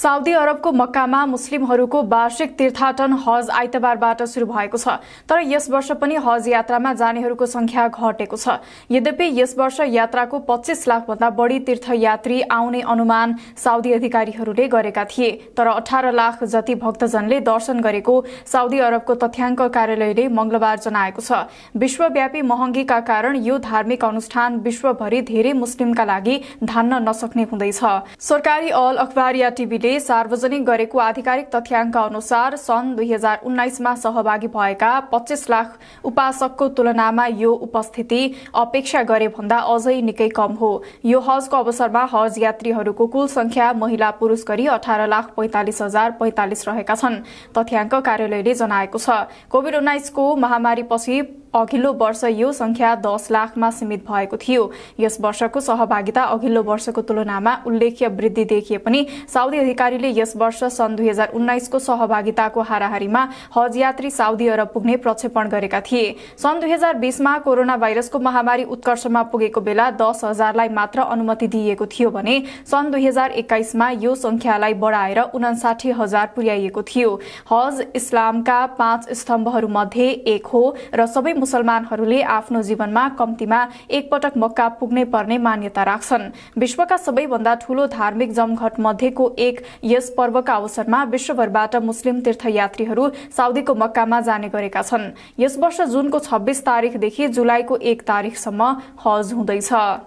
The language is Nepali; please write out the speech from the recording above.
साउदी अरबको मक्कामा मुस्लिमहरूको वार्षिक तीर्थाटन हज आइतबारबाट सुरु भएको छ तर यस वर्ष पनि हज यात्रामा जानेहरूको संख्या घटेको छ यद्यपि यस वर्ष यात्राको लाख भन्दा बढी तीर्थयात्री आउने अनुमान साउदी अधिकारीहरूले गरेका थिए तर अठार लाख जति भक्तजनले दर्शन गरेको साउदी अरबको तथ्याङ्क कार्यालयले मंगलबार जनाएको छ विश्वव्यापी महँगीका कारण यो धार्मिक अनुष्ठान विश्वभरि धेरै मुस्लिमका लागि धान्न नसक्ने हुँदैछ सरकारी अल अखबार या ब्याङ्कले सार्वजनिक गरेको आधिकारिक तथ्याङ्क अनुसार सन् दुई हजार उन्नाइसमा सहभागी भएका पच्चीस लाख उपासकको तुलनामा यो उपस्थिति अपेक्षा गरे भन्दा अझै निकै कम हो यो हजको अवसरमा हज यात्रीहरूको कुल संख्या महिला पुरूष गरी अठार लाख पैंतालिस हजार पैंतालिस रहेका छन् तथ्याङ्क कार्यालयले जनाएको छ कोविड उन्नाइसको महामारीपछि अघिल्लो वर्ष यो संख्या दस लाखमा सीमित भएको थियो यस वर्षको सहभागिता अघिल्लो वर्षको तुलनामा उल्लेख्य वृद्धि देखिए पनि साउदी अधिकारीले यस वर्ष सन् दुई हजार उन्नाइसको सहभागिताको हाराहारीमा हज यात्री साउदी अरब पुग्ने प्रक्षेपण गरेका थिए सन् दुई हजार बीसमा कोरोना भाइरसको महामारी उत्कर्षमा पुगेको बेला दस हजारलाई मात्र अनुमति दिइएको थियो भने सन् दुई हजार एक्काइसमा यो संख्यालाई बढाएर उनासाठी हजार पुर्याइएको थियो हज इस्लामका पाँच स्तम्भहरू मध्ये एक हो र सबै मुसलमानहरूले आफ्नो जीवनमा कम्तीमा एकपटक मक्का पुग्नै पर्ने मान्यता राख्छन् विश्वका सबैभन्दा ठूलो धार्मिक जमघट मध्येको एक यस पर्वका अवसरमा विश्वभरबाट मुस्लिम तीर्थयात्रीहरू साउदीको मक्कामा जाने गरेका छन् यस वर्ष जुनको छब्बीस तारिकदेखि जुलाईको एक तारिकसम्म हज हुँदैछ